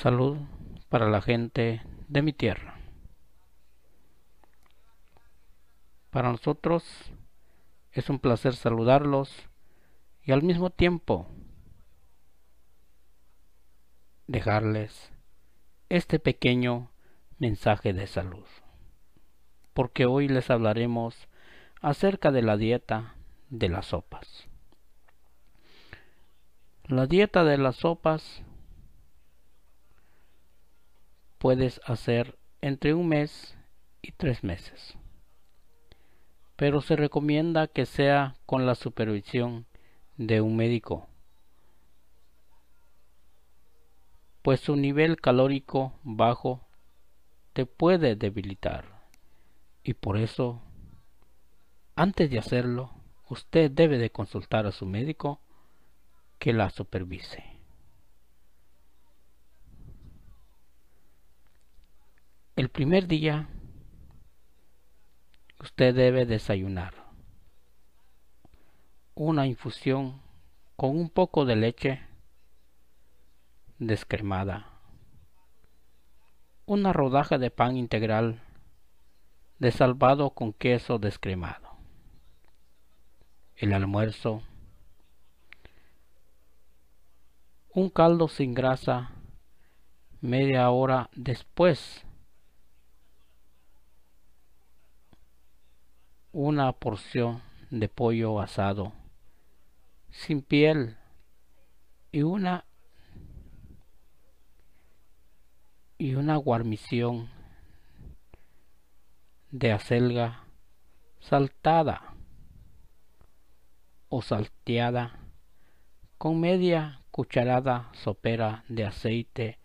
Salud para la gente de mi tierra. Para nosotros es un placer saludarlos y al mismo tiempo dejarles este pequeño mensaje de salud. Porque hoy les hablaremos acerca de la dieta de las sopas. La dieta de las sopas puedes hacer entre un mes y tres meses. Pero se recomienda que sea con la supervisión de un médico, pues su nivel calórico bajo te puede debilitar. Y por eso, antes de hacerlo, usted debe de consultar a su médico que la supervise. El primer día usted debe desayunar una infusión con un poco de leche descremada, una rodaja de pan integral desalvado con queso descremado. El almuerzo, un caldo sin grasa media hora después una porción de pollo asado sin piel y una y una guarnición de acelga saltada o salteada con media cucharada sopera de aceite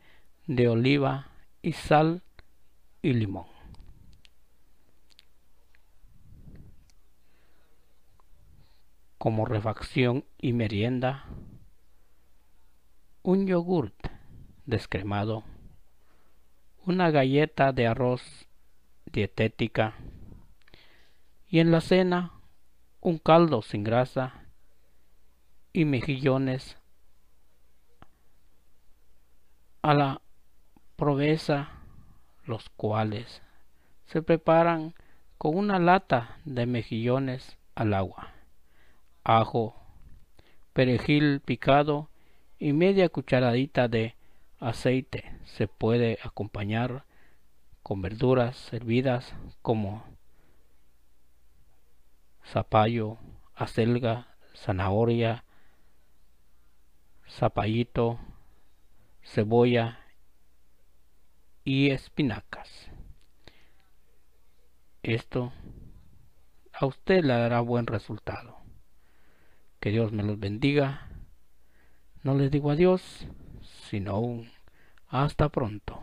de oliva y sal y limón. como refacción y merienda, un yogurt descremado, una galleta de arroz dietética y en la cena un caldo sin grasa y mejillones a la proveza los cuales se preparan con una lata de mejillones al agua ajo, perejil picado y media cucharadita de aceite. Se puede acompañar con verduras servidas como zapallo, acelga, zanahoria, zapallito, cebolla y espinacas. Esto a usted le dará buen resultado. Que Dios me los bendiga. No les digo adiós, sino un hasta pronto.